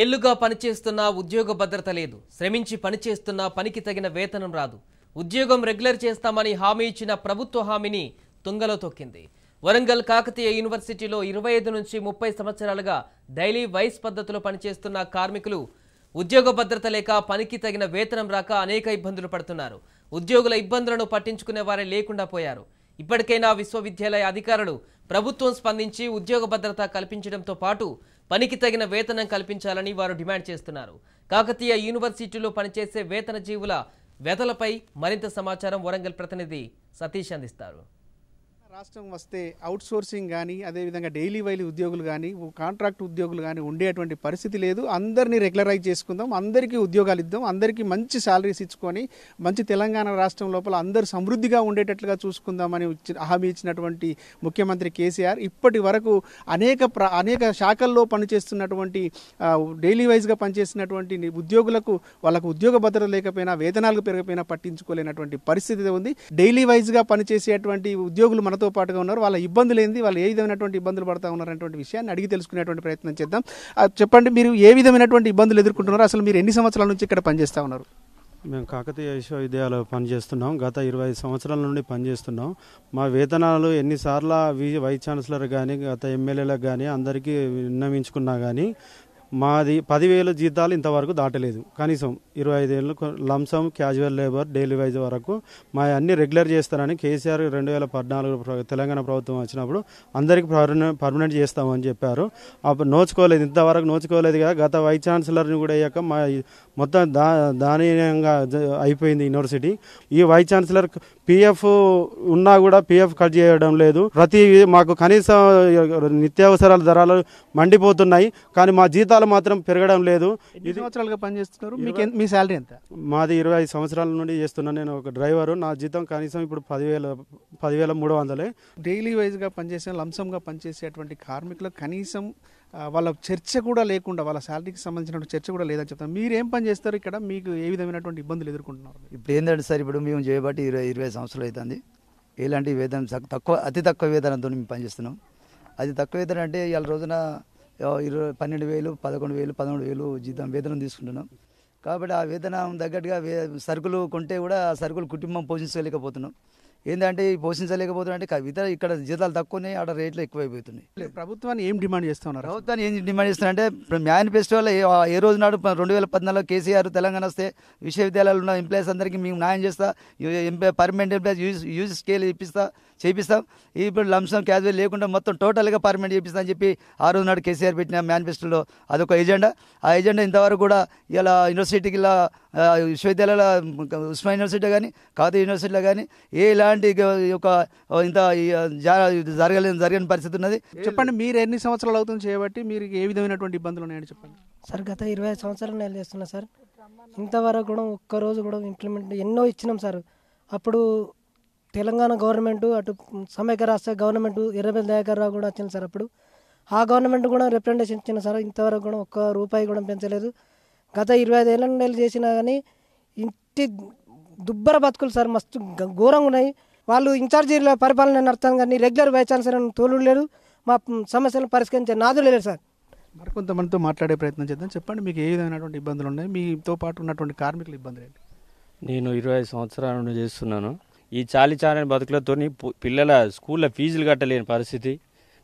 ఏళ్లుగా పనిచేస్తున్నా ఉద్యోగ భద్రత లేదు శ్రమించి పనిచేస్తున్నా పనికి తగిన వేతనం రాదు ఉద్యోగం రెగ్యులర్ చేస్తామని హామీ ఇచ్చిన ప్రభుత్వ హామీని తుంగలో తొక్కింది వరంగల్ కాకతీయ యూనివర్సిటీలో ఇరవై ఐదు నుంచి ముప్పై సంవత్సరాలుగా డైలీ వైస్ పద్ధతిలో పనిచేస్తున్న కార్మికులు ఉద్యోగ భద్రత లేక పనికి తగిన వేతనం రాక అనేక ఇబ్బందులు పడుతున్నారు ఉద్యోగుల ఇబ్బందులను పట్టించుకునే వారే లేకుండా పోయారు ఇప్పటికైనా విశ్వవిద్యాలయ అధికారులు ప్రభుత్వం స్పందించి ఉద్యోగ భద్రత కల్పించడంతో పాటు పనికి తగిన వేతనం కల్పించాలని వారు డిమాండ్ చేస్తున్నారు కాకతీయ యూనివర్సిటీలో పనిచేసే వేతన జీవుల వెతలపై మరింత సమాచారం వరంగల్ ప్రతినిధి సతీష్ అందిస్తారు రాష్ట్రం వస్తే అవుట్ సోర్సింగ్ కానీ అదేవిధంగా డైలీ వైలి ఉద్యోగులు కానీ కాంట్రాక్ట్ ఉద్యోగులు కానీ ఉండేటువంటి పరిస్థితి లేదు అందరినీ రెగ్యులరైజ్ చేసుకుందాం అందరికీ ఉద్యోగాలు ఇద్దాం అందరికీ మంచి శాలరీస్ ఇచ్చుకొని మంచి తెలంగాణ రాష్ట్రం లోపల అందరు సమృద్ధిగా ఉండేటట్లుగా చూసుకుందామని హామీ ఇచ్చినటువంటి ముఖ్యమంత్రి కేసీఆర్ ఇప్పటి వరకు అనేక అనేక శాఖల్లో పనిచేస్తున్నటువంటి డైలీ వైజ్గా పనిచేస్తున్నటువంటి ఉద్యోగులకు వాళ్ళకు ఉద్యోగ భద్రత లేకపోయినా వేతనాలు పెరగపోయినా పట్టించుకోలేనటువంటి పరిస్థితి ఉంది డైలీ వైజ్గా పనిచేసేటువంటి ఉద్యోగులు మన మనతో పాటుగా ఉన్నారు వాళ్ళ ఇబ్బందులు ఏంది వాళ్ళు ఏ విధమైనటువంటి ఇబ్బందులు పడతా ఉన్నారనేటువంటి విషయాన్ని అడిగి తెలుసుకునేటువంటి ప్రయత్నం చేద్దాం చెప్పండి మీరు ఏ విధమైనటువంటి ఇబ్బందులు ఎదుర్కొంటున్నారు అసలు మీరు ఎన్ని సంవత్సరాల నుంచి ఇక్కడ పనిచేస్తూ ఉన్నారు మేము కాకతీయ విశ్వవిద్యాలయంలో పనిచేస్తున్నాం గత ఇరవై సంవత్సరాల నుండి పనిచేస్తున్నాం మా వేతనాలు ఎన్నిసార్లు వైస్ ఛాన్సలర్ కానీ గత ఎమ్మెల్యేలకు కానీ అందరికీ విన్నవించుకున్నా కానీ మాది పదివేల జీతాలు ఇంతవరకు దాటలేదు కనీసం ఇరవై ఐదేళ్ళు lump sum casual labour daily wise వరకు మా అన్ని రెగ్యులర్ చేస్తారని కేసీఆర్ రెండు వేల పద్నాలుగు తెలంగాణ ప్రభుత్వం వచ్చినప్పుడు అందరికీ పర్మనెంట్ చేస్తామని చెప్పారు అప్పుడు నోచుకోలేదు ఇంతవరకు నోచుకోలేదు కదా గత వైస్ ఛాన్సలర్ని కూడా అయ్యాక మా మొత్తం దా దానీయంగా అయిపోయింది యూనివర్సిటీ ఈ వైస్ ఛాన్సలర్ పిఎఫ్ ఉన్నా కూడా పిఎఫ్ కట్ చేయడం లేదు ప్రతి మాకు కనీస నిత్యావసరాల ధరలు మండిపోతున్నాయి కానీ మా జీతాలు మాత్రం పెరగడం లేదు సంవత్సరాలుగా పనిచేస్తున్నారు మీకు మీ శాలరీ ఎంత మాది ఇరవై ఐదు సంవత్సరాల నుండి చేస్తున్నా నేను ఒక డ్రైవరు నా జీతం కనీసం ఇప్పుడు పదివేల పదివేల మూడు వందలే డైలీ వైజ్గా పనిచేసే లంసంగా పనిచేసేటువంటి కార్మికులు కనీసం వాళ్ళ చర్చ కూడా లేకుండా వాళ్ళ శాలరీకి సంబంధించినటువంటి చర్చ కూడా లేదని చెప్తాను మీరు ఏం పని చేస్తారు ఇక్కడ మీకు ఏ విధమైనటువంటి ఇబ్బందులు ఎదుర్కొంటున్నారు ఇప్పుడు ఏంటంటే సార్ ఇప్పుడు మేము చేయబట్టి ఇరవై ఇరవై సంవత్సరాలు అవుతుంది ఇలాంటి వేతనం తక్కువ అతి తక్కువ వేతనంతో మేము పనిచేస్తున్నాం అది తక్కువ వేతనం అంటే ఇవాళ రోజున ఇరవై పన్నెండు వేలు పదకొండు వేలు పదమూడు వేలు జీతం వేతనం తీసుకుంటున్నాం కాబట్టి ఆ వేతనం తగ్గట్టుగా సరుకులు కొంటే కూడా ఆ సరుకులు కుటుంబం పోషించలేకపోతున్నాం ఏంటంటే పోషించలేకపోతున్నాయి అంటే ఇతర ఇక్కడ జీతాలు తక్కువనే ఆడ రేట్లు ఎక్కువైపోతున్నాయి ప్రభుత్వాన్ని ఏం డిమాండ్ చేస్తున్నారు ప్రభుత్వాన్ని ఏం డిమాండ్ చేస్తున్నారంటే మేనిఫెస్టోలో ఏ రోజు నాడు రెండు వేల పద్నాలుగులో కేసీఆర్ తెలంగాణ వస్తే విశ్వవిద్యాలయాలు ఉన్న ఎంప్లాయీస్ అందరికీ మేము న్యాయం చేస్తా పర్మనెంట్ ఎంప్లాయీస్ యూజ్ యూజ్ స్కేల్ ఇప్పిస్తా చేపిస్తాం ఇప్పుడు లంసం క్యాజువల్ లేకుండా మొత్తం టోటల్గా పర్మనెంట్ చేపిస్తా అని చెప్పి ఆ రోజు నాడు కేసీఆర్ పెట్టిన మేనిఫెస్టోలో అదొక ఎజెండా ఆ ఎజెండా ఇంతవరకు కూడా ఇలా యూనివర్సిటీకి ఇలా విశ్వవిద్యాలయాల ఉస్మా యూనివర్సిటీలో కానీ కాదు యూనివర్సిటీలో కానీ ఏ ఇలాంటి ఒక ఇంత జరగలేని జరగని పరిస్థితి ఉన్నది చెప్పండి మీరు ఎన్ని సంవత్సరాలు అవుతుంది చేయబట్టి మీరు ఏ విధమైనటువంటి ఇబ్బందులు ఉన్నాయని చెప్పండి సార్ గత ఇరవై సంవత్సరాలు నేను చేస్తున్నా సార్ ఇంతవరకు కూడా ఒక్కరోజు కూడా ఇంప్లిమెంట్ ఎన్నో ఇచ్చినాం సార్ అప్పుడు తెలంగాణ గవర్నమెంట్ అటు సమైక్య రాష్ట్ర గవర్నమెంట్ ఎర్రబెల్ దయాకర్ రావు కూడా వచ్చింది సార్ అప్పుడు ఆ గవర్నమెంట్ కూడా రిప్రజెంటేషన్ ఇచ్చిన సార్ ఇంతవరకు కూడా ఒక్క రూపాయి కూడా పెంచలేదు గత ఇరవై ఐదు ఏళ్ళ నెలలు చేసినా కానీ ఇంటి దుబ్బర బతుకులు సార్ మస్తు ఘోరంగా ఉన్నాయి వాళ్ళు ఇన్ఛార్జీల పరిపాలన నడుస్తాను కానీ రెగ్యులర్ బై ఛాన్సర్ తోలు లేదు మా సమస్యలను పరిష్కరించే నాదు లేదు సార్ మరి కొంతమందితో మాట్లాడే ప్రయత్నం చేద్దాం చెప్పండి మీకు ఏ విధమైనటువంటి ఇబ్బందులు ఉన్నాయి మీతో పాటు ఉన్నటువంటి కార్మికుల ఇబ్బందులు ఏంటి నేను ఇరవై ఐదు సంవత్సరాల నుండి చేస్తున్నాను ఈ చాలి చాలని బతుకులతో పిల్లల స్కూల్లో ఫీజులు కట్టలేని పరిస్థితి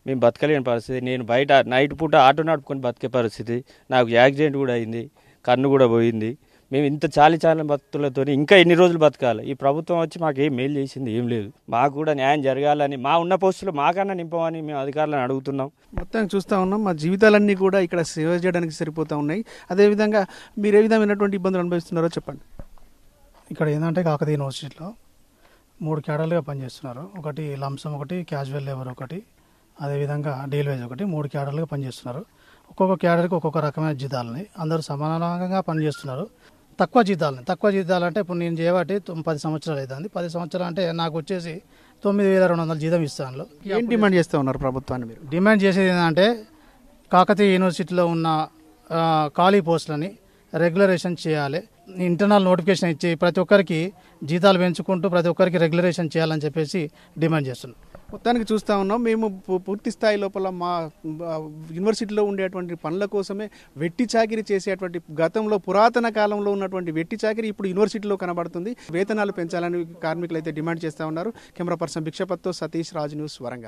మేము బతకలేని పరిస్థితి నేను బయట నైట్ పూట ఆటో నడుపుకొని బతికే పరిస్థితి నాకు యాక్సిడెంట్ కూడా అయింది కన్ను కూడా పోయింది మేము ఇంత చాలి చాలని బతుకులతో ఇంకా ఎన్ని రోజులు బతకాలి ఈ ప్రభుత్వం వచ్చి మాకు ఏం మేలు చేసింది ఏం లేదు మాకు కూడా న్యాయం జరగాలని మా ఉన్న పోస్టులు మాకన్నా నింపమని మేము అధికారులను అడుగుతున్నాం మొత్తం చూస్తూ ఉన్నాం మా జీవితాలన్నీ కూడా ఇక్కడ సేవ చేయడానికి సరిపోతూ ఉన్నాయి అదేవిధంగా మీరు ఏ విధమైనటువంటి ఇబ్బందులు అనుభవిస్తున్నారో చెప్పండి ఇక్కడ ఏంటంటే కాకతీయ యూనివర్సిటీలో మూడు క్యాడర్లుగా పనిచేస్తున్నారు ఒకటి లంసం ఒకటి క్యాజువల్ లేబర్ ఒకటి అదేవిధంగా డీల్ వేజ్ ఒకటి మూడు క్యాడర్లుగా పనిచేస్తున్నారు ఒక్కొక్క క్యాడర్కి ఒక్కొక్క రకమైన జీతాలని అందరూ సమానంగా పనిచేస్తున్నారు తక్కువ జీతాలని తక్కువ జీతాలు అంటే ఇప్పుడు నేను చేయబట్టి పది సంవత్సరాలు అవుతుంది పది సంవత్సరాలు అంటే నాకు వచ్చేసి తొమ్మిది వేల రెండు వందల జీతం ఇస్తాను ఏం డిమాండ్ చేస్తూ ఉన్నారు ప్రభుత్వాన్ని మీరు డిమాండ్ చేసేది ఏంటంటే కాకతీయ యూనివర్సిటీలో ఉన్న ఖాళీ పోస్టులని రెగ్యులరేషన్ చేయాలి ఇంటర్నల్ నోటిఫికేషన్ ఇచ్చి ప్రతి ఒక్కరికి జీతాలు పెంచుకుంటూ ప్రతి ఒక్కరికి రెగ్యులరేషన్ చేయాలని చెప్పేసి డిమాండ్ చేస్తున్నాం మొత్తానికి చూస్తూ ఉన్నాం మేము పూర్తి స్థాయి లోపల మా యూనివర్సిటీలో ఉండేటువంటి పనుల కోసమే వెట్టి చాకిరి చేసేటువంటి గతంలో పురాతన కాలంలో ఉన్నటువంటి వెట్టి చాకిరి ఇప్పుడు యూనివర్సిటీలో కనబడుతుంది వేతనాలు పెంచాలని కార్మికులు అయితే డిమాండ్ చేస్తూ ఉన్నారు కెమెరా పర్సన్ భిక్షపత్తో సతీష్ రాజ్ న్యూస్ వరంగల్